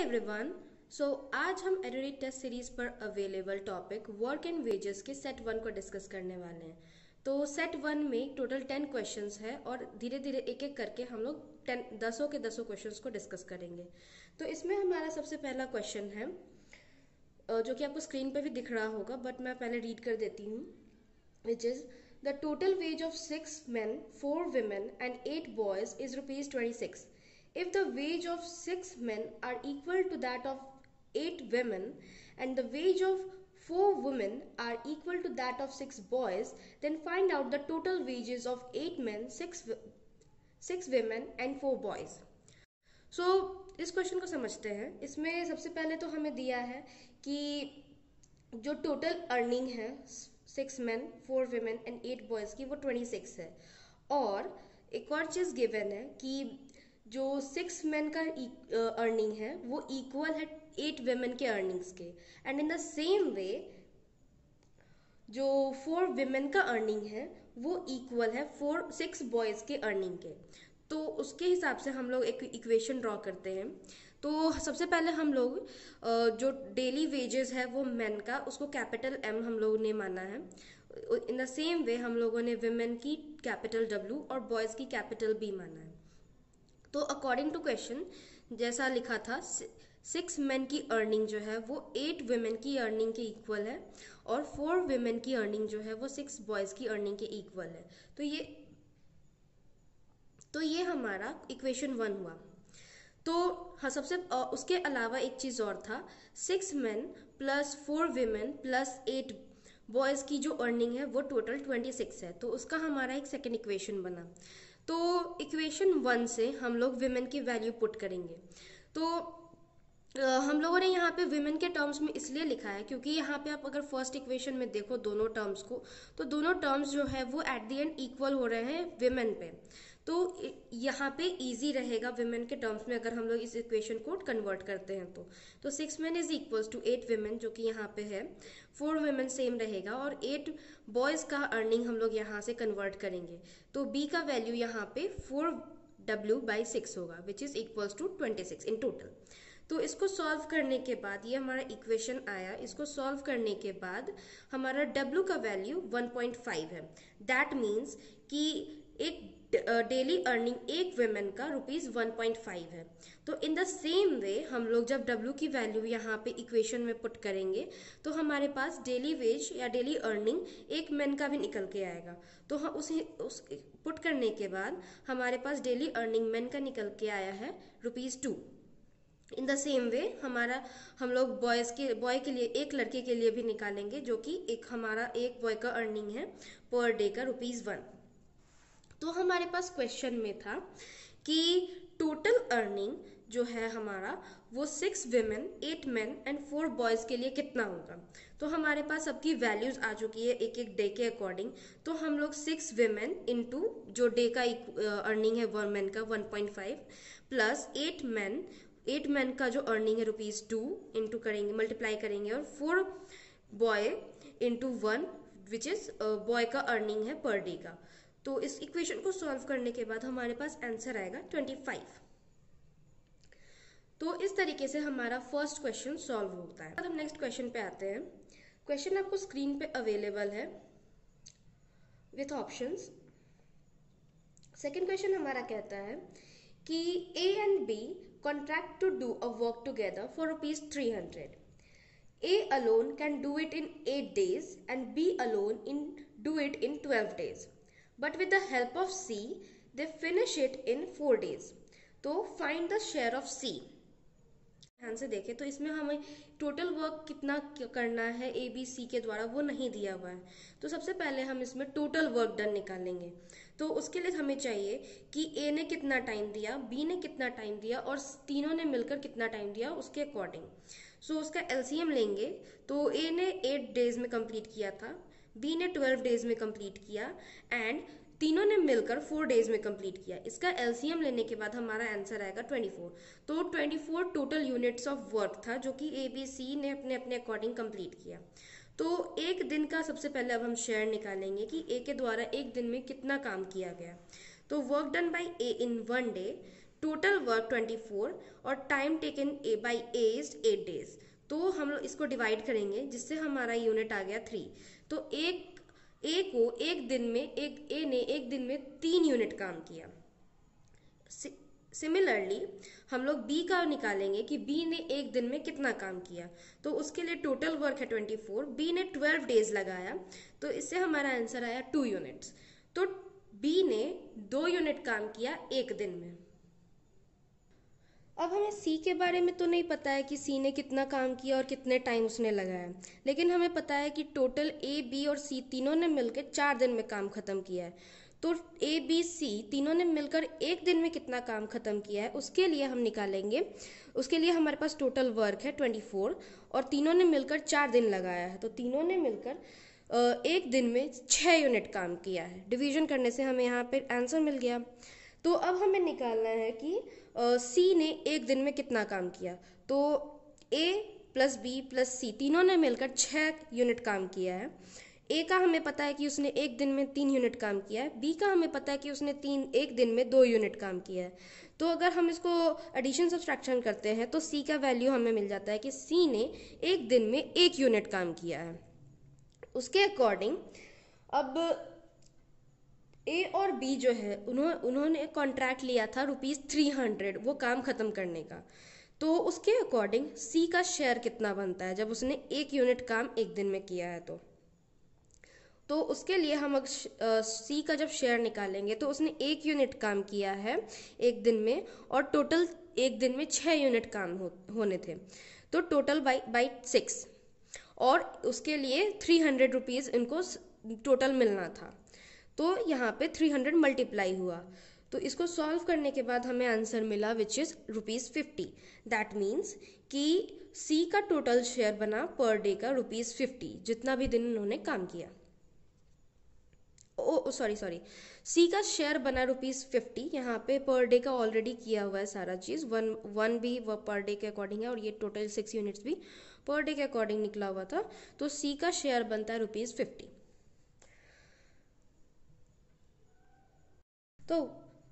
Everyone so आज हम edit test series पर available topic work and wages के सेट वन को डिस्कस करने वाले हैं तो सेट वन में टोटल टेन क्वेश्चंस है और धीरे धीरे एक एक करके हम लोग टेन दसों के दसों क्वेश्चंस को डिस्कस करेंगे तो इसमें हमारा सबसे पहला क्वेश्चन है जो कि आपको स्क्रीन पर भी दिख रहा होगा बट मैं पहले रीड कर देती हूँ which is the total wage of six man four women and eight boys is rupees twenty six If the wage of six men are equal to that of eight women, and the wage of four women are equal to that of six boys, then find out the total wages of eight men, six, six women, and four boys. so, इस question को समझते हैं इसमें सबसे पहले तो हमें दिया है कि जो टोटल अर्निंग है six man four women and eight boys की वो ट्वेंटी सिक्स है और एक और चीज़ गिवन है कि जो सिक्स मैन का अर्निंग e, uh, है वो इक्वल है एट वेमेन के अर्निंग्स के and in the same way जो फोर वेमेन का अर्निंग है वो इक्वल है फोर सिक्स बॉयज़ के अर्निंग के तो उसके हिसाब से हम लोग एक इक्वेशन ड्रॉ करते हैं तो सबसे पहले हम लोग uh, जो डेली वेजेस है वो मैन का उसको कैपिटल एम हम लोग ने माना है इन द सेम वे हम लोगों ने वेमेन की कैपिटल डब्ल्यू और बॉयज़ की कैपिटल बी माना है तो अकॉर्डिंग टू क्वेश्चन जैसा लिखा था सिक्स मेन की अर्निंग जो है वो एट वेमेन की अर्निंग के इक्वल है और फोर वेमेन की अर्निंग जो है वो सिक्स बॉयज़ की अर्निंग के इक्वल है तो ये तो ये हमारा इक्वेशन वन हुआ तो हाँ सबसे उसके अलावा एक चीज़ और था six men plus four women plus eight boys की जो अर्निंग है वो टोटल ट्वेंटी सिक्स है तो उसका हमारा एक सेकेंड इक्वेशन बना तो इक्वेशन वन से हम लोग विमेन की वैल्यू पुट करेंगे तो हम लोगों ने यहाँ पे विमेन के टर्म्स में इसलिए लिखा है क्योंकि यहाँ पे आप अगर फर्स्ट इक्वेशन में देखो दोनों टर्म्स को तो दोनों टर्म्स जो है वो एट द एंड इक्वल हो रहे हैं विमेन पे तो यहाँ पे इजी रहेगा वेमेन के टर्म्स में अगर हम लोग इस इक्वेशन को कन्वर्ट करते हैं तो तो six man is equals to eight women जो कि यहाँ पे है फोर वेमेन सेम रहेगा और एट बॉयज़ का अर्निंग हम लोग यहाँ से कन्वर्ट करेंगे तो बी का वैल्यू यहाँ पे फोर डब्ल्यू बाई सिक्स होगा which is equals to twenty six in total तो इसको सॉल्व करने के बाद ये हमारा इक्वेशन आया इसको सॉल्व करने के बाद हमारा डब्ल्यू का वैल्यू वन पॉइंट फाइव है दैट मीन्स कि एक डेली अर्निंग एक वेमेन का रुपीज़ वन पॉइंट फाइव है तो इन द सेम वे हम लोग जब डब्ल्यू की वैल्यू यहाँ पे इक्वेशन में पुट करेंगे तो हमारे पास डेली वेज या डेली अर्निंग एक मैन का भी निकल के आएगा तो हम उसे उस पुट करने के बाद हमारे पास डेली अर्निंग मैन का निकल के आया है rupees two in the same way हमारा हम लोग बॉयज़ के बॉय के लिए एक लड़के के लिए भी निकालेंगे जो कि एक हमारा एक बॉय का अर्निंग है पर डे का रुपीज़ वन तो हमारे पास क्वेश्चन में था कि टोटल अर्निंग जो है हमारा वो six women eight man and four boys के लिए कितना होगा तो हमारे पास सबकी वैल्यूज़ आ चुकी है एक एक डे के अकॉर्डिंग तो हम लोग सिक्स वेमेन इनटू जो डे का अर्निंग है वन मैन का one point five plus eight man eight man का जो अर्निंग है रुपीज़ टू इंटू करेंगे मल्टीप्लाई करेंगे और four boy into one which is boy का अर्निंग है पर डे का तो इस इक्वेशन को सॉल्व करने के बाद हमारे पास आंसर आएगा 25 तो इस तरीके से हमारा फर्स्ट क्वेश्चन सॉल्व होता है हम नेक्स्ट क्वेश्चन पे आते हैं क्वेश्चन आपको स्क्रीन पे अवेलेबल है विथ ऑप्शंस सेकेंड क्वेश्चन हमारा कहता है कि A and B contract to do a work together for rupees three hundred A alone can do it in 8 days and B alone in do it in 12 days. But with the help of C they finish it in four days तो find the share of C ध्यान से देखें तो इसमें हमें total work कितना करना है ए बी सी के द्वारा वो नहीं दिया हुआ है तो सबसे पहले हम इसमें टोटल वर्क डन निकालेंगे तो उसके लिए हमें चाहिए कि ए ने कितना टाइम दिया बी ने कितना टाइम दिया और तीनों ने मिलकर कितना टाइम दिया उसके अकॉर्डिंग सो so, उसका एलसीएम लेंगे तो ए ने एट डेज में कंप्लीट किया था बी ने ट्वेल्व डेज में कंप्लीट किया एंड तीनों ने मिलकर फोर डेज में कंप्लीट किया इसका एलसीएम लेने के बाद हमारा आंसर आएगा 24 तो 24 टोटल यूनिट्स ऑफ वर्क था जो कि ए बी सी ने अपने अपने अकॉर्डिंग कंप्लीट किया तो एक दिन का सबसे पहले अब हम शेयर निकालेंगे कि ए के द्वारा एक दिन में कितना काम किया गया तो work done by A in one day total work 24 और time taken A by A is eight days तो हम लोग इसको डिवाइड करेंगे जिससे हमारा यूनिट आ गया थ्री तो एक ए को एक दिन में एक ए ने एक दिन में तीन यूनिट काम किया सिमिलरली हम लोग बी का निकालेंगे कि बी ने एक दिन में कितना काम किया तो उसके लिए टोटल वर्क है ट्वेंटी फोर बी ने ट्वेल्व डेज लगाया तो इससे हमारा आंसर आया टू यूनिट्स तो बी ने दो यूनिट काम किया एक दिन में अब हमें सी के बारे में तो नहीं पता है कि सी ने कितना काम किया और कितने टाइम उसने लगाया लेकिन हमें पता है कि टोटल ए बी और सी तीनों ने मिलकर चार दिन में काम खत्म किया है तो ए बी सी तीनों ने मिलकर एक दिन में कितना काम खत्म किया है उसके लिए हम निकालेंगे उसके लिए हमारे पास टोटल वर्क है ट्वेंटी फोर और तीनों ने मिलकर चार दिन लगाया है तो तीनों ने मिलकर एक दिन में छः यूनिट काम किया है डिवीजन करने से हमें यहाँ पर आंसर मिल गया तो अब हमें निकालना है कि सी ने एक दिन में कितना काम किया तो A plus B plus C तीनों ने मिलकर छः यूनिट काम किया है ए का हमें पता है कि उसने एक दिन में तीन यूनिट काम किया है बी का हमें पता है कि उसने तीन एक दिन में दो यूनिट काम किया है तो अगर हम इसको एडिशन सब्सट्रैक्शन करते हैं तो सी का वैल्यू हमें मिल जाता है कि सी ने एक दिन में एक यूनिट काम किया है उसके अकॉर्डिंग अब ए और बी जो है उन्हों, उन्होंने कॉन्ट्रैक्ट लिया था रुपीज़ थ्री हंड्रेड वो काम ख़त्म करने का तो उसके अकॉर्डिंग सी का शेयर कितना बनता है जब उसने एक यूनिट काम एक दिन में किया है तो तो उसके लिए हम अगर सी का जब शेयर निकालेंगे तो उसने एक यूनिट काम किया है एक दिन में और टोटल एक दिन में छः यूनिट काम हो, होने थे तो टोटल बाई बाई सिक्स और उसके लिए थ्री हंड्रेड रुपीज़ इनको टोटल मिलना था तो यहाँ पे 300 मल्टीप्लाई हुआ तो इसको सॉल्व करने के बाद हमें आंसर मिला which is rupees fifty that means कि सी का टोटल शेयर बना पर डे का रुपीज़ फिफ्टी जितना भी दिन उन्होंने काम किया ओ सॉरी सॉरी सी का शेयर बना रुपीज़ फिफ्टी यहाँ पे पर डे का ऑलरेडी किया हुआ है सारा चीज़ वन वन भी वह पर डे के अकॉर्डिंग है और ये टोटल सिक्स यूनिट्स भी पर डे के अकॉर्डिंग निकला हुआ था तो सी का शेयर बनता है रुपीज़ फिफ्टी तो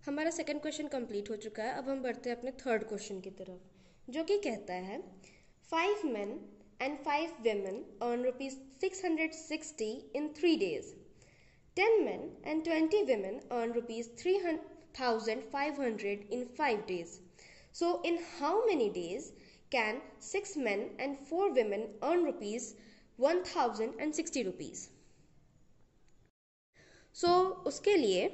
हमारा सेकेंड क्वेश्चन कंप्लीट हो चुका है अब हम बढ़ते हैं अपने थर्ड क्वेश्चन की तरफ जो कि कहता है five man and five women earn rupees six hundred sixty in three days ten man and twenty women earn rupees three thousand five hundred in five days so in how many days can six man and four women earn rupees one thousand and sixty rupees so उसके लिए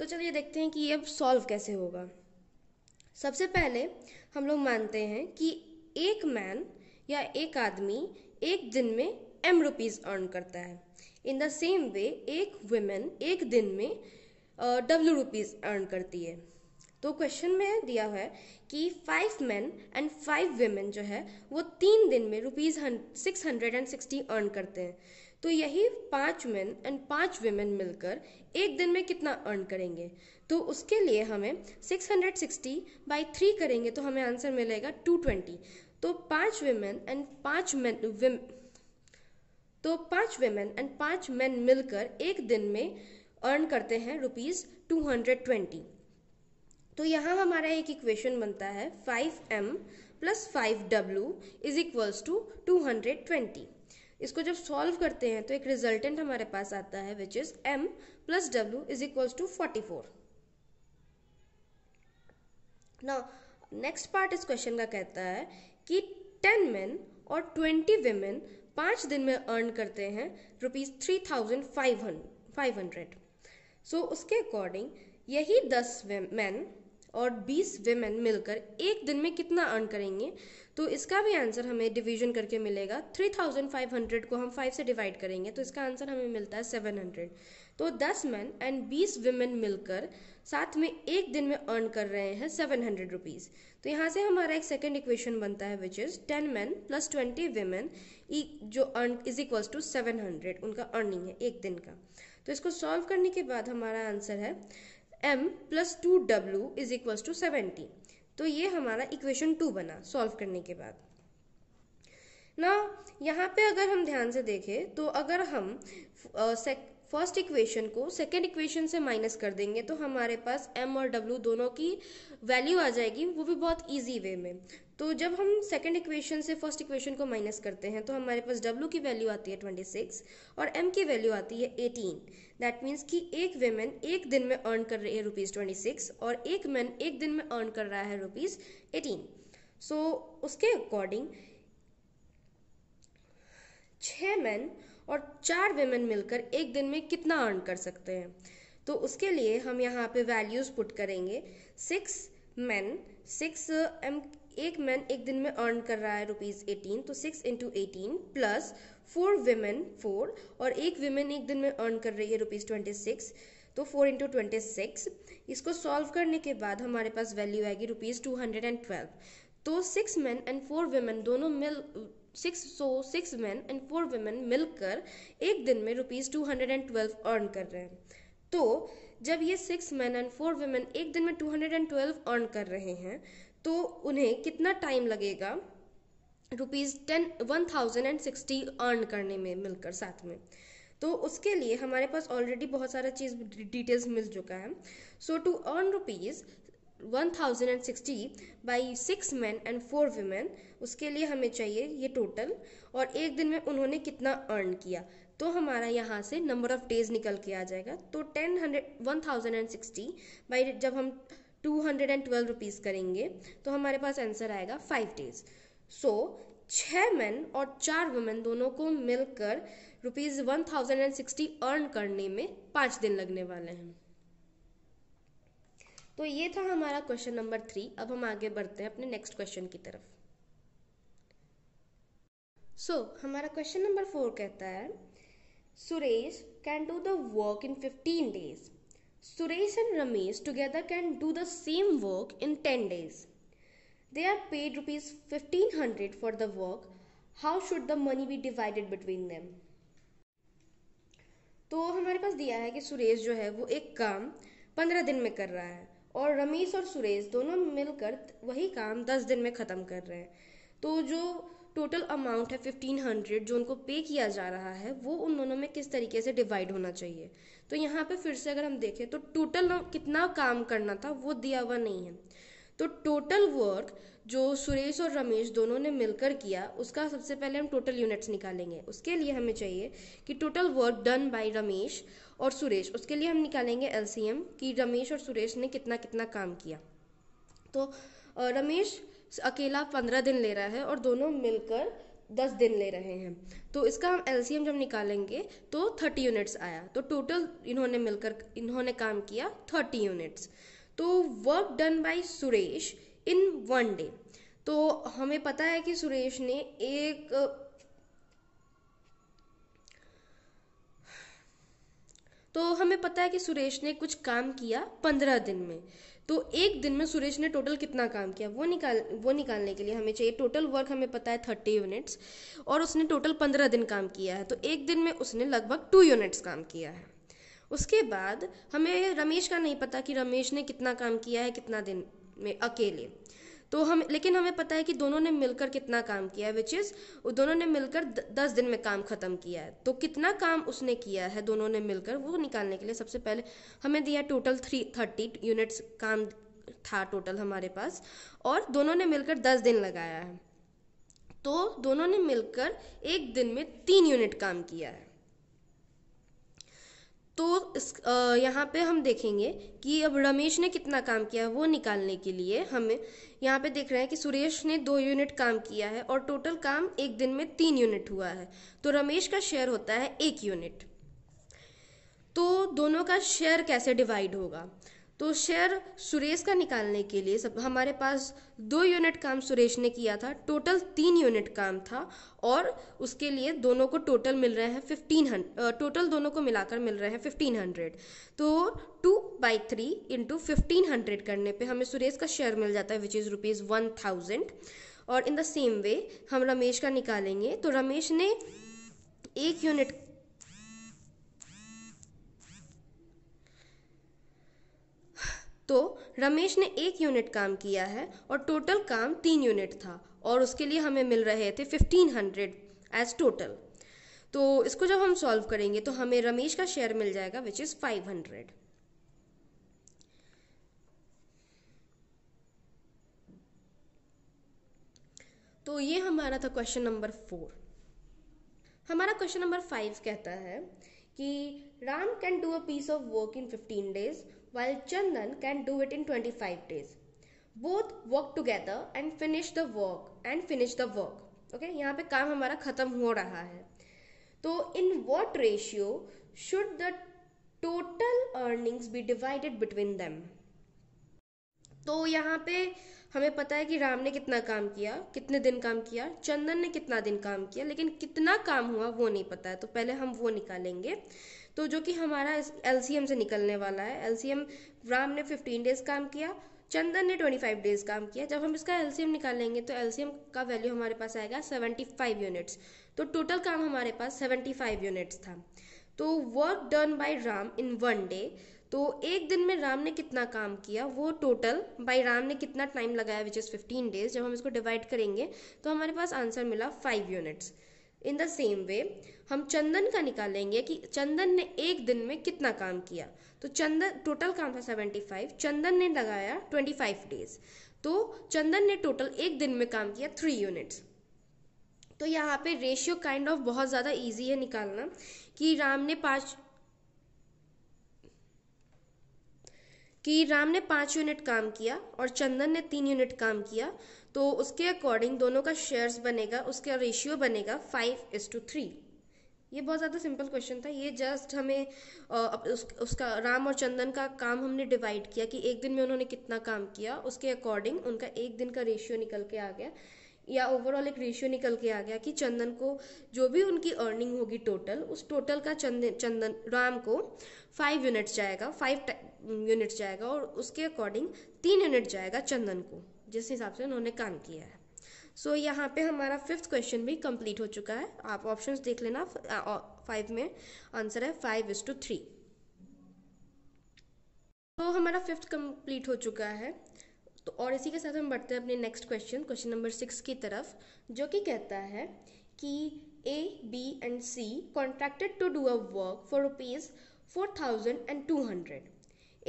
तो चलिए देखते हैं कि ये अब solve कैसे होगा सबसे पहले हम लोग मानते हैं कि एक मैन या एक आदमी एक दिन में एम रुपीज़ अर्न करता है इन द सेम वे एक वुमेन एक दिन में डब्ल्यू रुपीज़ अर्न करती है तो क्वेश्चन में दिया हुआ है कि five man and five women जो है वो तीन दिन में rupees six hundred and sixty earn करते हैं तो यही पांच मेन एंड पांच वेमेन मिलकर एक दिन में कितना अर्न करेंगे तो उसके लिए हमें 660 बाई थ्री करेंगे तो हमें आंसर मिलेगा 220 तो पांच वेमेन एंड पांच मेन तो पांच वेमेन एंड पांच मेन मिलकर एक दिन में अर्न करते हैं रुपीज ट्वेंटी तो यहाँ हमारा एक इक्वेशन बनता है 5m M plus five W is equals to two hundred twenty इसको जब सॉल्व करते हैं तो एक रिजल्टेंट हमारे पास आता है which is M plus W is equal to forty four ना नेक्स्ट पार्ट इस क्वेश्चन का कहता है कि टेन मेन और ट्वेंटी वेमेन पांच दिन में अर्न करते हैं rupees three thousand five hundred so उसके अकॉर्डिंग यही दस मैन और 20 वेमेन मिलकर एक दिन में कितना अर्न करेंगे तो इसका भी आंसर हमें डिवीजन करके मिलेगा 3500 को हम 5 से डिवाइड करेंगे तो इसका आंसर हमें मिलता है 700 तो 10 मैन एंड 20 वेमेन मिलकर साथ में एक दिन में अर्न कर रहे हैं सेवन हंड्रेड रुपीज़ तो यहाँ से हमारा एक सेकेंड इक्वेशन बनता है which is ten man plus twenty women जो earn is equals to seven hundred उनका अर्निंग है एक दिन का तो इसको सॉल्व करने के बाद हमारा आंसर है M plus two W is equal to seventy तो ये हमारा इक्वेशन टू बना सॉल्व करने के बाद ना यहाँ पे अगर हम ध्यान से देखें तो अगर हम फर्स्ट इक्वेशन को सेकेंड इक्वेशन से माइनस कर देंगे तो हमारे पास m और w दोनों की वैल्यू आ जाएगी वो भी बहुत ईजी वे में तो जब हम सेकेंड इक्वेशन से फर्स्ट इक्वेशन को माइनस करते हैं तो हमारे पास डब्ल्यू की वैल्यू आती है ट्वेंटी सिक्स और एम की वैल्यू आती है एटीन दैट मीन्स कि एक वेमेन एक दिन में अर्न कर रही है रुपीज़ ट्वेंटी सिक्स और एक मैन एक दिन में अर्न कर रहा है रुपीज़ एटीन सो उसके अकॉर्डिंग छः मैन और चार वेमेन मिलकर एक दिन में कितना अर्न कर सकते हैं तो उसके लिए हम यहाँ पे वैल्यूज़ पुट करेंगे सिक्स मैन सिक्स एम एक मैन एक दिन में अर्न कर रहा है रुपीज एटीन तो six into eighteen plus four women four और एक वेमेन एक दिन में अर्न कर रही है रुपीज ट्वेंटी सिक्स तो फोर इंटू ट्वेंटी सिक्स इसको सॉल्व करने के बाद हमारे पास वैल्यू आएगी rupees two hundred and twelve तो six man and four women दोनों मिल six so six man and four women मिलकर एक दिन में rupees two hundred and twelve earn कर रहे हैं तो जब ये six man and four women एक दिन में two hundred and twelve earn कर रहे हैं तो उन्हें कितना टाइम लगेगा rupees ten one thousand and sixty earn करने में मिलकर साथ में तो उसके लिए हमारे पास ऑलरेडी बहुत सारा चीज़ डिटेल्स मिल चुका है so to earn rupees one thousand and sixty by six man and four women उसके लिए हमें चाहिए ये टोटल और एक दिन में उन्होंने कितना अर्न किया तो हमारा यहाँ से नंबर ऑफ डेज निकल के आ जाएगा तो ten hundred one thousand and sixty by जब हम two hundred and twelve rupees करेंगे तो हमारे पास आंसर आएगा फाइव डेज सो छः मेन और चार वुमेन दोनों को मिलकर rupees one thousand and sixty earn करने में पांच दिन लगने वाले हैं तो ये था हमारा क्वेश्चन नंबर थ्री अब हम आगे बढ़ते हैं अपने नेक्स्ट क्वेश्चन की तरफ सो so, हमारा क्वेश्चन नंबर फोर कहता है Suresh can do the work in fifteen days Suresh and Ramesh together can do the same work in 10 days. They are paid rupees 1500 for the work. How should the money be divided between them? तो हमारे पास दिया है कि सुरेश जो है वो एक काम पंद्रह दिन में कर रहा है और रमेश और सुरेश दोनों मिलकर वही काम दस दिन में ख़त्म कर रहे हैं तो जो टोटल अमाउंट है फिफ्टीन हंड्रेड जो उनको पे किया जा रहा है वो उन दोनों में किस तरीके से डिवाइड होना चाहिए तो यहाँ पे फिर से अगर हम देखें तो टोटल कितना काम करना था वो दिया हुआ नहीं है तो टोटल वर्क जो सुरेश और रमेश दोनों ने मिलकर किया उसका सबसे पहले हम टोटल यूनिट्स निकालेंगे उसके लिए हमें चाहिए कि total work done by Ramesh और सुरेश उसके लिए हम निकालेंगे एलसीएम कि रमेश और सुरेश ने कितना कितना काम किया तो रमेश अकेला पंद्रह दिन ले रहा है और दोनों मिलकर दस दिन ले रहे हैं तो इसका हम एलसीएम जब निकालेंगे तो थर्टी यूनिट्स आया तो टोटल इन्होंने मिलकर इन्होंने काम किया थर्टी यूनिट्स तो work done by Suresh in one day तो हमें पता है कि सुरेश ने एक तो हमें पता है कि सुरेश ने कुछ काम किया पंद्रह दिन में तो एक दिन में सुरेश ने टोटल कितना काम किया वो निकाल वो निकालने के लिए हमें चाहिए टोटल वर्क हमें पता है थर्टी यूनिट्स और उसने टोटल पंद्रह दिन काम किया है तो एक दिन में उसने लगभग टू यूनिट्स काम किया है उसके बाद हमें रमेश का नहीं पता कि रमेश ने कितना काम किया है कितना दिन में अकेले तो हम लेकिन हमें पता है कि दोनों ने मिलकर कितना काम किया है विच इज़ दोनों ने मिलकर दस दिन में काम ख़त्म किया है तो कितना काम उसने किया है दोनों ने मिलकर वो निकालने के लिए सबसे पहले हमें दिया टोटल थ्री थर्टी यूनिट्स काम था टोटल हमारे पास और दोनों ने मिलकर दस दिन लगाया है तो दोनों ने मिलकर एक दिन में तीन यूनिट काम किया है तो इस यहाँ पे हम देखेंगे कि अब रमेश ने कितना काम किया है वो निकालने के लिए हमें यहाँ पे देख रहे हैं कि सुरेश ने दो यूनिट काम किया है और टोटल काम एक दिन में तीन यूनिट हुआ है तो रमेश का शेयर होता है एक यूनिट तो दोनों का शेयर कैसे डिवाइड होगा तो शेयर सुरेश का निकालने के लिए सब हमारे पास दो यूनिट काम सुरेश ने किया था टोटल तीन यूनिट काम था और उसके लिए दोनों को टोटल मिल रहे हैं फिफ्टीन हंड्रेड टोटल दोनों को मिलाकर मिल रहे हैं फिफ्टीन हंड्रेड तो two by three into fifteen hundred करने पे हमें सुरेश का शेयर मिल जाता है which is rupees one thousand और इन द सेम वे हम रमेश का निकालेंगे तो रमेश ने एक यूनिट तो रमेश ने एक यूनिट काम किया है और टोटल काम तीन यूनिट था और उसके लिए हमें मिल रहे थे फिफ्टीन हंड्रेड एज टोटल तो इसको जब हम सॉल्व करेंगे तो हमें रमेश का शेयर मिल जाएगा विच इज़ फाइव हंड्रेड तो ये हमारा था क्वेश्चन नंबर फोर हमारा क्वेश्चन नंबर फाइव कहता है कि Ram can do a piece of work in fifteen days while Chandan can do it in twenty five days both work together and finish the work and finish the work okay यहाँ पे काम हमारा खत्म हो रहा है तो in what ratio should the total earnings be divided between them तो यहाँ पे हमें पता है कि राम ने कितना काम किया कितने दिन काम किया चंदन ने कितना दिन काम किया लेकिन कितना काम हुआ वो नहीं पता है तो पहले हम वो निकालेंगे तो जो कि हमारा एम से निकलने वाला है एम राम ने फिफ्टीन डेज काम किया चंदन ने ट्वेंटी फाइव डेज काम किया जब हम इसका एम निकालेंगे तो एम का वैल्यू हमारे पास आएगा सेवेंटी फाइव यूनिट्स तो टोटल काम हमारे पास सेवेंटी फाइव यूनिट्स था तो work done by Ram in one day तो एक दिन में राम ने कितना काम किया वो टोटल बाई राम ने कितना टाइम लगाया विच इज़ फिफ्टीन डेज जब हम इसको डिवाइड करेंगे तो हमारे पास आंसर मिला five units in the same way हम चंदन का निकालेंगे कि चंदन ने एक दिन में कितना काम किया तो चंदन टोटल काम था सेवेंटी फाइव चंदन ने लगाया ट्वेंटी फाइव डेज तो चंदन ने टोटल एक दिन में काम किया थ्री यूनिट्स तो यहाँ पे रेशियो काइंड ऑफ बहुत ज़्यादा इजी है निकालना कि राम ने पाँच कि राम ने पाँच यूनिट काम किया और चंदन ने तीन यूनिट काम किया तो उसके अकॉर्डिंग दोनों का शेयर्स बनेगा उसका रेशियो बनेगा फाइव इज टू थ्री ये बहुत ज़्यादा सिंपल क्वेश्चन था ये जस्ट हमें उस, उसका राम और चंदन का काम हमने डिवाइड किया कि एक दिन में उन्होंने कितना काम किया उसके अकॉर्डिंग उनका एक दिन का रेशियो निकल के आ गया या ओवरऑल एक रेशियो निकल के आ गया कि चंदन को जो भी उनकी अर्निंग होगी टोटल उस टोटल का चंदन चंदन राम को फाइव यूनिट जाएगा फाइव यूनिट जाएगा और उसके अकॉर्डिंग तीन यूनिट जाएगा चंदन को जिस हिसाब से उन्होंने काम किया है सो so, यहाँ पे हमारा फिफ्थ क्वेश्चन भी कंप्लीट हो चुका है आप ऑप्शन देख लेना फाइव में आंसर है फाइव इज टू थ्री तो हमारा फिफ्थ कंप्लीट हो चुका है तो और इसी के साथ हम बढ़ते हैं अपने next question question number six की तरफ जो कि कहता है कि A B and C contracted to do a work for rupees four thousand and two hundred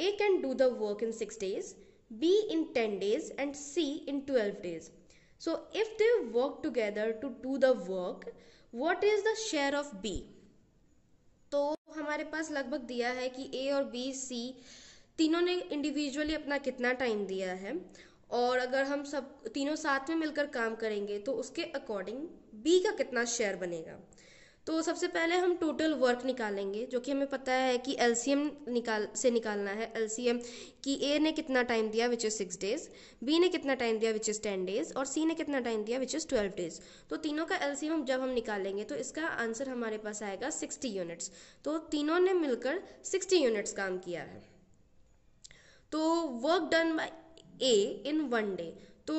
A can do the work in six days B in ten days and C in twelve days so if they work together to do the work what is the share of B तो हमारे पास लगभग दिया है कि ए और B C तीनों ने individually अपना कितना टाइम दिया है और अगर हम सब तीनों साथ में मिलकर काम करेंगे तो उसके अकॉर्डिंग बी का कितना शेयर बनेगा तो सबसे पहले हम टोटल वर्क निकालेंगे जो कि हमें पता है कि एल निकाल से निकालना है एल कि ए ने कितना टाइम दिया which is six days B ने कितना टाइम दिया विच इज़ टेन डेज और सी ने कितना टाइम दिया विच इज़ ट्वेल्व डेज तो तीनों का एल जब हम निकालेंगे तो इसका आंसर हमारे पास आएगा सिक्सटी यूनिट्स तो तीनों ने मिलकर सिक्सटी यूनिट्स काम किया है तो work done by A in one day तो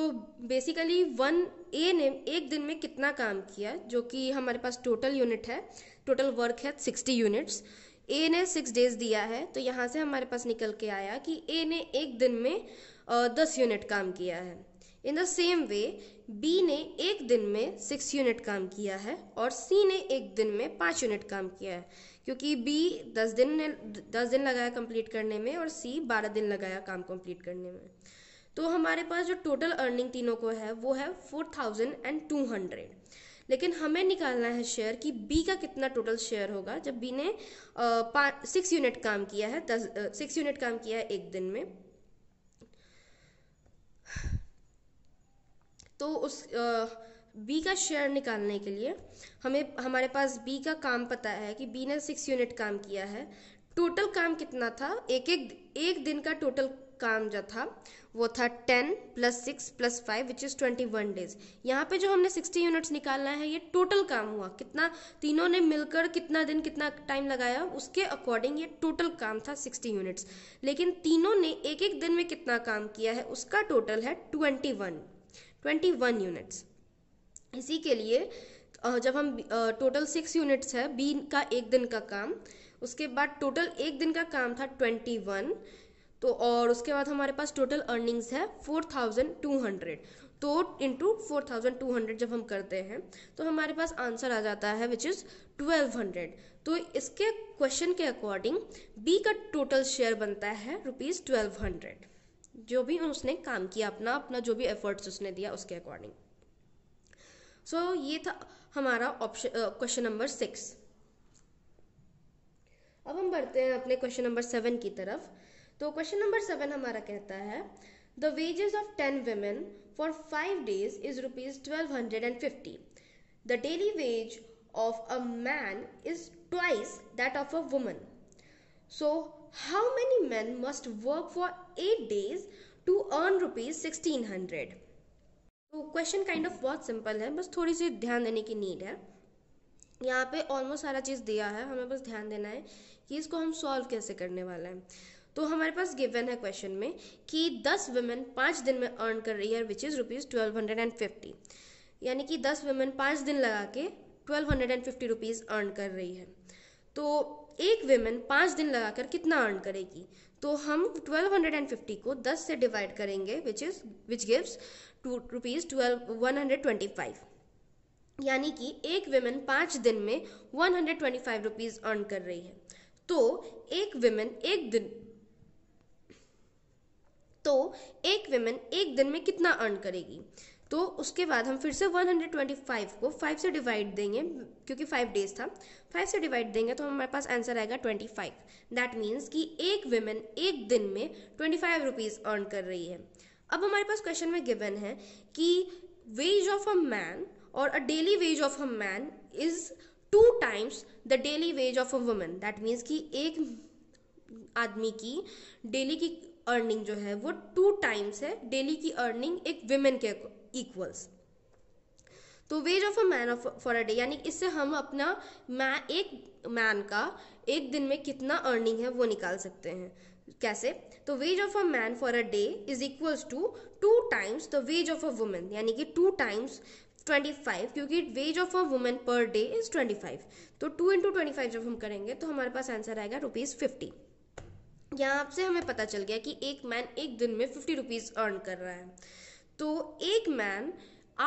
बेसिकली वन ए ने एक दिन में कितना काम किया जो कि हमारे पास टोटल यूनिट है टोटल वर्क है सिक्सटी यूनिट्स ए ने सिक्स डेज दिया है तो यहाँ से हमारे पास निकल के आया कि ए ने एक दिन में दस यूनिट काम किया है in the same way B ने एक दिन में सिक्स यूनिट काम किया है और सी ने एक दिन में पाँच यूनिट काम किया है क्योंकि बी दस दिन ने दस दिन लगाया कंप्लीट करने में और सी बारह दिन लगाया काम कंप्लीट करने में तो हमारे पास जो टोटल अर्निंग तीनों को है वो है four thousand and two hundred लेकिन हमें निकालना है शेयर कि बी का कितना टोटल शेयर होगा जब बी ने सिक्स यूनिट काम किया है दस सिक्स यूनिट काम किया है एक दिन में तो उस आ, बी का शेयर निकालने के लिए हमें हमारे पास बी का काम पता है कि बी ने सिक्स यूनिट काम किया है टोटल काम कितना था एक एक एक दिन का टोटल काम जो था वो था ten plus six plus five which is twenty one days यहाँ पे जो हमने सिक्सटी यूनिट्स निकालना है ये टोटल काम हुआ कितना तीनों ने मिलकर कितना दिन कितना टाइम लगाया उसके अकॉर्डिंग ये टोटल काम था सिक्सटी यूनिट्स लेकिन तीनों ने एक एक दिन में कितना काम किया है उसका टोटल है twenty one twenty one units इसी के लिए जब हम टोटल सिक्स यूनिट्स है बी का एक दिन का काम उसके बाद टोटल एक दिन का काम था ट्वेंटी वन तो और उसके बाद हमारे पास टोटल अर्निंग्स है फोर थाउजेंड टू हंड्रेड तो into four thousand two hundred जब हम करते हैं तो हमारे पास आंसर आ जाता है विच इज़ ट्वेल्व हंड्रेड तो इसके क्वेश्चन के अकॉर्डिंग बी का टोटल शेयर बनता है रुपीज़ ट्वेल्व हंड्रेड जो भी उसने काम किया अपना अपना जो भी एफर्ट्स उसने दिया उसके अकॉर्डिंग सो so, ये था हमारा ऑप्शन क्वेश्चन नंबर सिक्स अब हम बढ़ते हैं अपने क्वेश्चन नंबर सेवन की तरफ तो क्वेश्चन नंबर सेवन हमारा कहता है the wages of ten women for five days is rupees twelve hundred and fifty the daily wage of a man is twice that of a woman so how many man must work for eight days to earn rupees sixteen hundred तो question kind of बहुत simple है बस थोड़ी सी ध्यान देने की need है यहाँ पे ऑलमोस्ट सारा चीज़ दिया है हमें बस ध्यान देना है कि इसको हम सॉल्व कैसे करने वाला है तो हमारे पास गिवन है क्वेश्चन में कि दस वुमेन पाँच दिन में अर्न कर रही है which is rupees twelve hundred and fifty यानी कि दस वुमेन पाँच दिन लगा के twelve hundred and fifty rupees earn कर रही है तो एक वेमेन पाँच दिन लगाकर कितना अर्न करेगी तो हम ट्वेल्व हंड्रेड एंड फिफ्टी को दस से डिवाइड करेंगे which is which gives two rupees twelve one hundred twenty five यानी कि एक विमेन पाँच दिन में one hundred twenty five rupees earn कर रही है तो एक विमेन एक दिन तो एक विमेन एक दिन में कितना अर्न करेगी तो उसके बाद हम फिर से 125 को 5 से डिवाइड देंगे क्योंकि 5 डेज था 5 से डिवाइड देंगे तो हमारे पास आंसर आएगा 25 दैट मीन्स कि एक विमेन एक दिन में 25 फाइव रुपीज़ अर्न कर रही है अब हमारे पास क्वेश्चन में गिवन है कि वेज ऑफ अ मैन और a daily wage of a man is two times the daily wage of a women that means कि एक आदमी की डेली की अर्निंग जो है वो टू टाइम्स है डेली की अर्निंग एक वुमेन के इक्वल्स तो wage of a man of for a day यानी इससे हम अपना मैं एक मैन का एक दिन में कितना अर्निंग है वो निकाल सकते हैं कैसे तो wage of a man for a day is equals to two times the wage of a women यानी कि टू टाइम्स 25 क्योंकि wage of a women per day is 25 तो 2 इंटू ट्वेंटी जब हम करेंगे तो हमारे पास आंसर आएगा रुपीज़ फिफ्टी यहाँ से हमें पता चल गया कि एक मैन एक दिन में फिफ्टी रुपीज़ अर्न कर रहा है तो एक मैन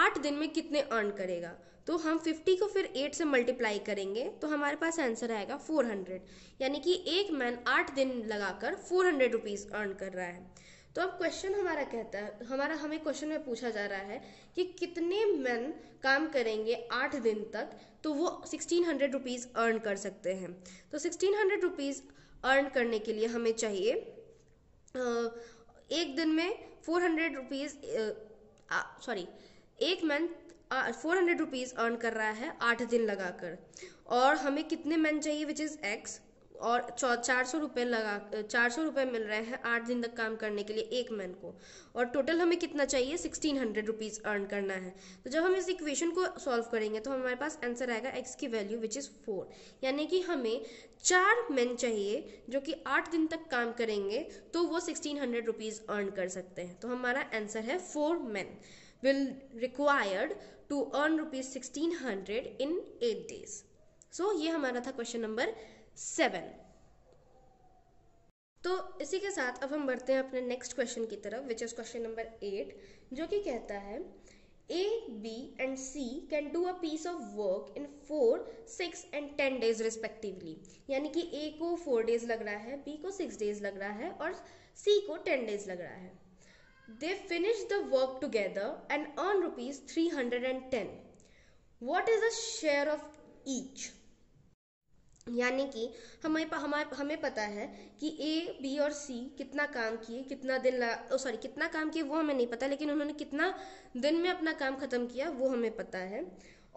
आठ दिन में कितने अर्न करेगा तो हम 50 को फिर 8 से मल्टीप्लाई करेंगे तो हमारे पास आंसर आएगा 400 यानी कि एक मैन आठ दिन लगाकर 400 हंड्रेड रुपीज़ अर्न कर रहा है तो अब क्वेश्चन हमारा कहता है हमारा हमें क्वेश्चन में पूछा जा रहा है कि कितने मैन काम करेंगे आठ दिन तक तो वो सिक्सटीन हंड्रेड रुपीज़ अर्न कर सकते हैं तो सिक्सटीन हंड्रेड रुपीज़ अर्न करने के लिए हमें चाहिए एक दिन में फोर हंड्रेड रुपीज़ सॉरी एक man four hundred rupees earn कर रहा है आठ दिन लगाकर और हमें कितने मैन चाहिए विच इज़ एक्स और चार सौ रुपये लगा चार सौ रुपये मिल रहे हैं आठ दिन तक काम करने के लिए एक मैन को और टोटल हमें कितना चाहिए सिक्सटीन हंड्रेड रुपीज़ अर्न करना है तो जब हम इस इक्वेशन को सॉल्व करेंगे तो हमारे पास आंसर आएगा एक्स की वैल्यू विच इज़ फोर यानी कि हमें चार मैन चाहिए जो कि आठ दिन तक काम करेंगे तो वो सिक्सटीन हंड्रेड रुपीज़ अर्न कर सकते हैं तो हमारा आंसर है four man will required to earn rupees hundred in eight days. So so, ये हमारा था क्वेश्चन नंबर सेवन तो इसी के साथ अब हम बढ़ते हैं अपने नेक्स्ट क्वेश्चन की तरफ which is question number eight जो कि कहता है A B and C can do a piece of work in four six and ten days respectively यानी कि ए को फोर डेज लग रहा है बी को सिक्स डेज लग रहा है और सी को टेन डेज लग रहा है They finished the work together and earned rupees 310. What is the share of each? यानी कि हमें हमें पता है कि ए बी और सी कितना काम किए कितना दिन ला सॉरी कितना काम किए वो हमें नहीं पता लेकिन उन्होंने कितना दिन में अपना काम ख़त्म किया वो हमें पता है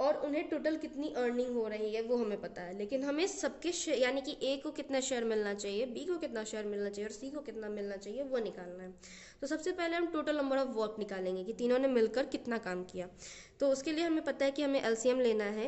और उन्हें टोटल कितनी अर्निंग हो रही है वो हमें पता है लेकिन हमें सबके शेयर यानी कि ए को कितना शेयर मिलना चाहिए बी को कितना शेयर मिलना चाहिए और सी को कितना मिलना चाहिए वो निकालना है तो सबसे पहले हम टोटल नंबर ऑफ वर्क निकालेंगे कि तीनों ने मिलकर कितना काम किया तो उसके लिए हमें पता है कि हमें एलसीएम लेना है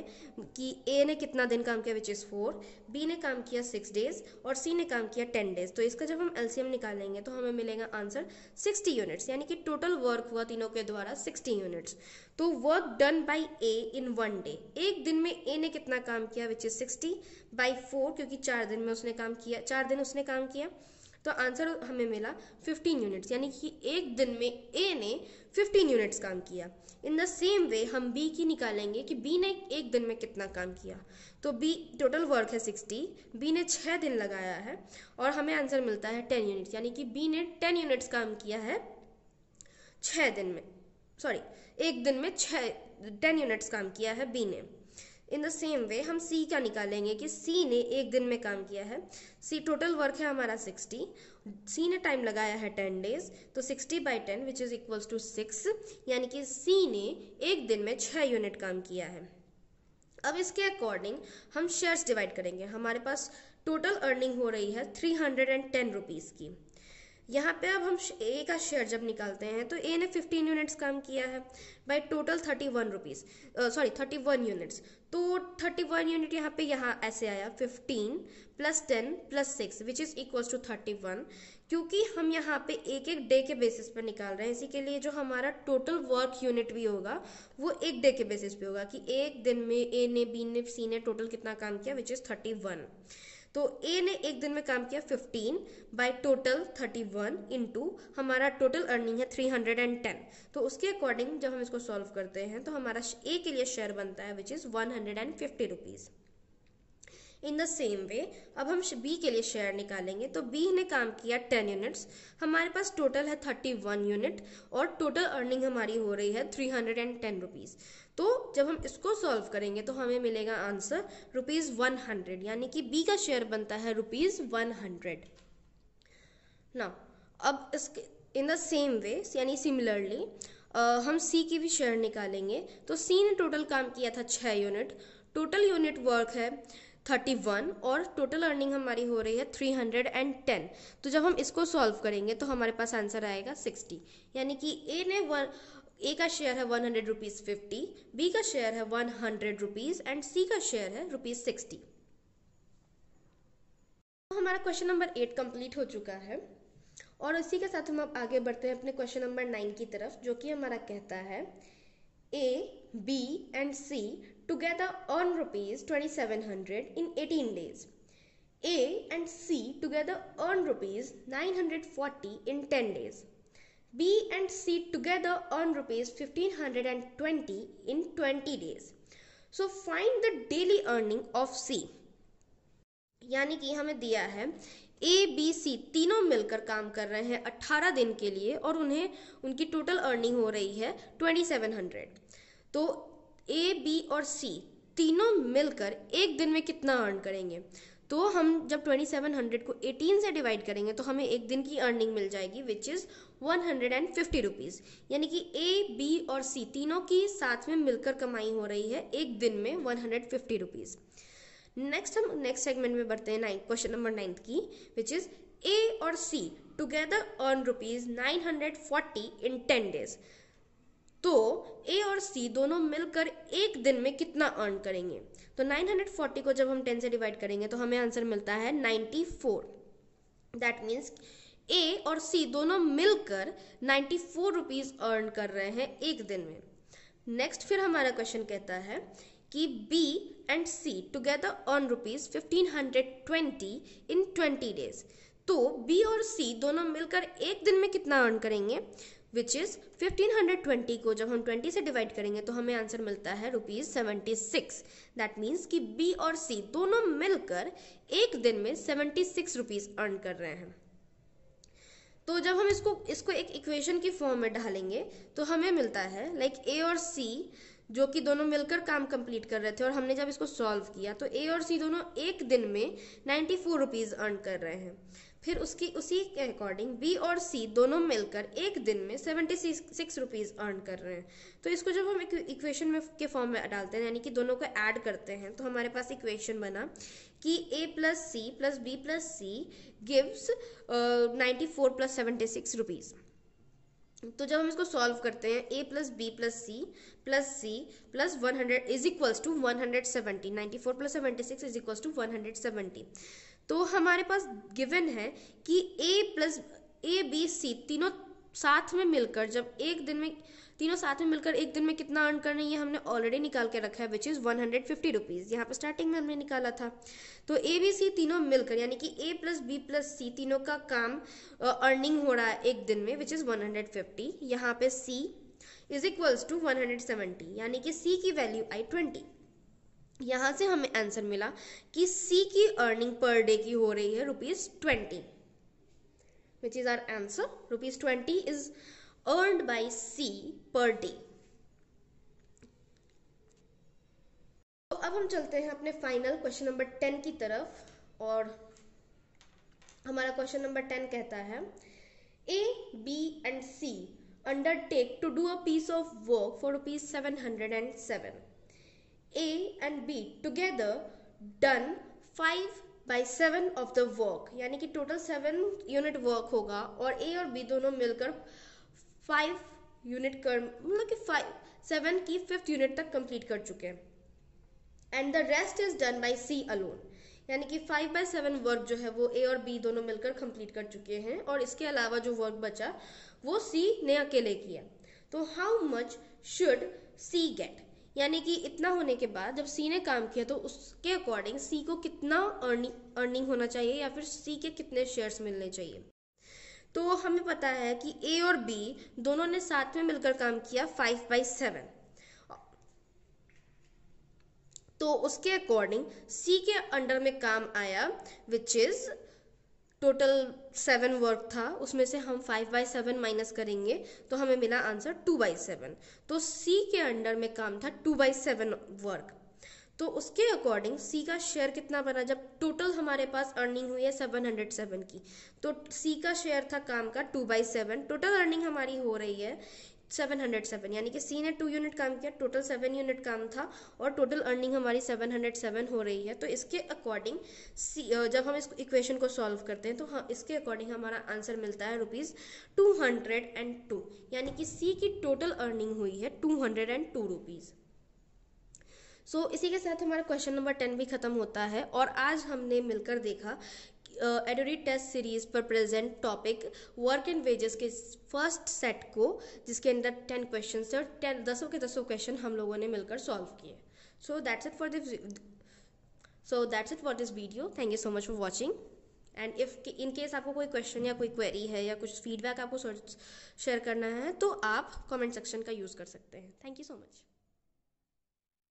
कि ए ने कितना दिन काम किया विच इज़ फोर बी ने काम किया सिक्स डेज और सी ने काम किया टेन डेज तो इसका जब हम एलसीएम निकालेंगे तो हमें मिलेगा आंसर सिक्सटी यूनिट्स यानी कि टोटल वर्क हुआ तीनों के द्वारा सिक्सटी यूनिट्स तो work done by A in one day एक दिन में ए ने कितना काम किया which is sixty by four क्योंकि चार दिन में उसने काम किया चार दिन उसने काम किया तो आंसर हमें मिला 15 यूनिट्स यानी कि एक दिन में ए ने 15 यूनिट्स काम किया इन द सेम वे हम बी की निकालेंगे कि बी ने एक दिन में कितना काम किया तो बी टोटल वर्क है 60 बी ने छः दिन लगाया है और हमें आंसर मिलता है 10 यूनिट्स यानी कि बी ने 10 यूनिट्स काम किया है छः दिन में सॉरी एक दिन में छः टेन यूनिट्स काम किया है बी ने इन द सेम वे हम सी का निकालेंगे कि सी ने एक दिन में काम किया है सी टोटल वर्क है हमारा सिक्सटी सी ने टाइम लगाया है टेन डेज तो sixty by ten which is equals to six यानी कि सी ने एक दिन में छः यूनिट काम किया है अब इसके अकॉर्डिंग हम शेयर्स डिवाइड करेंगे हमारे पास टोटल अर्निंग हो रही है three hundred and ten rupees की यहाँ पे अब हम ए का शेयर जब निकालते हैं तो ए ने 15 यूनिट्स काम किया है by total 31 one rupees sorry one units तो 31 यूनिट यहाँ पे यहाँ ऐसे आया 15 plus ten plus six which is equals to 31 क्योंकि हम यहाँ पे एक एक डे के बेसिस पर निकाल रहे हैं इसी के लिए जो हमारा टोटल वर्क यूनिट भी होगा वो एक डे के बेसिस पे होगा कि एक दिन में ए ने बी ने सी ने टोटल कितना काम किया विच इज़ थर्टी वन तो ए ने एक दिन में काम किया 15 बाय टोटल 31 वन इंटू हमारा टोटल अर्निंग है 310 तो उसके अकॉर्डिंग जब हम इसको सॉल्व करते हैं तो हमारा ए के लिए शेयर बनता है which is one hundred and fifty rupees in the same way अब हम बी के लिए शेयर निकालेंगे तो बी ने काम किया टेन यूनिट्स हमारे पास टोटल है थर्टी वन यूनिट और टोटल अर्निंग हमारी हो रही है three hundred and ten rupees तो जब हम इसको सॉल्व करेंगे तो हमें मिलेगा आंसर रुपीज़ वन हंड्रेड यानी कि बी का शेयर बनता है रुपीज़ वन हंड्रेड ना अब इसके इन द सेम वे यानी सिमिलरली हम सी की भी शेयर निकालेंगे तो सी ने टोटल काम किया था छः यूनिट टोटल यूनिट वर्क है थर्टी वन और टोटल अर्निंग हमारी हो रही है थ्री हंड्रेड एंड टेन तो जब हम इसको सॉल्व करेंगे तो हमारे पास आंसर आएगा सिक्सटी यानी कि ए ने वन ए का शेयर है one hundred rupees fifty B का शेयर है one hundred rupees and C का शेयर है रुपीज़ सिक्सटी तो हमारा क्वेश्चन नंबर एट कंप्लीट हो चुका है और इसी के साथ हम अब आगे बढ़ते हैं अपने क्वेश्चन नंबर नाइन की तरफ जो कि हमारा कहता है A B and C together earn rupees 2700 in 18 days. A and C together earn rupees 940 in 10 days. B and C together earn rupees 1520 in 20 days. so find the daily earning of c यानी कि हमें दिया है A B C तीनों मिलकर काम कर रहे हैं 18 दिन के लिए और उन्हें उनकी टोटल अर्निंग हो रही है 2700 तो ए बी और सी तीनों मिलकर एक दिन में कितना अर्न करेंगे तो हम जब 2700 को 18 से डिवाइड करेंगे तो हमें एक दिन की अर्निंग मिल जाएगी विच इज़ 150 हंड्रेड यानी कि ए बी और सी तीनों की साथ में मिलकर कमाई हो रही है एक दिन में 150 हंड्रेड नेक्स्ट हम नेक्स्ट सेगमेंट में बढ़ते हैं नाइन्थ क्वेश्चन नंबर नाइन्थ की विच इज़ ए और C together earn rupees nine hundred in ten days तो ए और सी दोनों मिलकर एक दिन में कितना अर्न करेंगे तो 940 को जब हम 10 से डिवाइड करेंगे तो हमें आंसर मिलता है 94 दैट मीन्स ए और सी दोनों मिलकर 94 रुपीज अर्न कर रहे हैं एक दिन में नेक्स्ट फिर हमारा क्वेश्चन कहता है कि B and C together earn rupees fifteen hundred twenty in twenty days तो बी और सी दोनों मिलकर एक दिन में कितना अर्न करेंगे which is fifteen hundred twenty को जब हम ट्वेंटी से डिवाइड करेंगे तो हमें आंसर मिलता है rupees seventy six that means कि बी और सी दोनों मिलकर एक दिन में सेवेंटी सिक्स रुपीज़ अर्न कर रहे हैं तो जब हम इसको इसको एक इक्वेशन की फॉर्म में डालेंगे तो हमें मिलता है लाइक like ए और सी जो कि दोनों मिलकर काम कंप्लीट कर रहे थे और हमने जब इसको सॉल्व किया तो ए और सी दोनों एक दिन में नाइन्टी फोर रुपीज़ अर्न कर रहे हैं फिर उसकी उसी के अकॉर्डिंग बी और सी दोनों मिलकर एक दिन में सेवेंटी सिक्स रुपीज़ अर्न कर रहे हैं तो इसको जब हम इक्वेशन में के फॉर्म में डालते हैं यानी कि दोनों को ऐड करते हैं तो हमारे पास इक्वेशन बना कि A plus C plus B plus C gives ninety four plus seventy six rupees तो जब हम इसको सॉल्व करते हैं A plus B plus C plus C plus one hundred is equals to one hundred seventy ninety four plus seventy six is equals to one hundred seventy तो हमारे पास given है कि A plus A B C तीनों साथ में मिलकर जब एक दिन में तीनों साथ में मिलकर एक दिन में कितना अर्न करना ये हमने ऑलरेडी निकाल के रखा है which is one hundred fifty rupees यहाँ पर स्टार्टिंग में हमने निकाला था तो ए बी सी तीनों मिलकर यानी कि A plus B plus C तीनों का काम अर्निंग हो रहा है एक दिन में which is one hundred fifty यहाँ पे C is equals to one hundred seventy यानी कि सी की वैल्यू आई ट्वेंटी यहाँ से हमें आंसर मिला कि सी की अर्निंग पर डे की हो रही है rupees twenty which is our answer rupees twenty is earn by C per day तो अब हम चलते हैं अपने फाइनल क्वेश्चन नंबर टेन की तरफ और हमारा क्वेश्चन नंबर टेन कहता है A B and C undertake to do a piece of work for rupees seven hundred and seven A and B together done five by seven of the work यानी कि total seven unit work होगा और ए और B दोनों मिलकर five unit कर मतलब कि फाइव सेवन की फिफ्थ यूनिट तक complete कर चुके हैं and the rest is done by C alone यानी कि फाइव बाई सेवन वर्क जो है वो ए और बी दोनों मिलकर कंप्लीट कर चुके हैं और इसके अलावा जो वर्क बचा वो सी ने अकेले किया तो how much should C get यानी कि इतना होने के बाद जब सी ने काम किया तो उसके अकॉर्डिंग सी को कितना अर्निंग होना चाहिए या फिर सी के कितने शेयर्स मिलने चाहिए तो हमें पता है कि ए और बी दोनों ने साथ में मिलकर काम किया फाइव बाई सेवन तो उसके अकॉर्डिंग सी के अंडर में काम आया which is total seven work था उसमें से हम फाइव बाई सेवन माइनस करेंगे तो हमें मिला आंसर टू बाई सेवन तो सी के अंडर में काम था टू बाई सेवन वर्क तो उसके अकॉर्डिंग सी का शेयर कितना बना जब टोटल हमारे पास अर्निंग हुई है सेवन हंड्रेड सेवन की तो सी का शेयर था काम का two by seven total earning हमारी हो रही है सेवन हंड्रेड सेवन यानी कि सी ने टू यूनिट काम किया टोटल सेवन यूनिट काम था और टोटल अर्निंग हमारी सेवन हंड्रेड सेवन हो रही है तो इसके अकॉर्डिंग सी जब हम इस इक्वेशन को सॉल्व करते हैं तो हाँ इसके अकॉर्डिंग हमारा आंसर मिलता है rupees two hundred and two यानी कि सी की टोटल अर्निंग हुई है two hundred and two rupees so so, इसी के साथ हमारा क्वेश्चन नंबर टेन भी खत्म होता है और आज हमने मिलकर देखा एडोरी टेस्ट सीरीज पर present topic work and wages के फर्स्ट सेट को जिसके अंदर टेन क्वेश्चन थे और टेन दसों के दसों क्वेश्चन हम लोगों ने मिलकर सॉल्व किए so that's it for this so that's it for this video thank you so much for watching and if in case आपको कोई क्वेश्चन या कोई क्वेरी है या कुछ फीडबैक आपको शेयर करना है तो आप कमेंट सेक्शन का यूज़ कर सकते हैं थैंक यू सो मच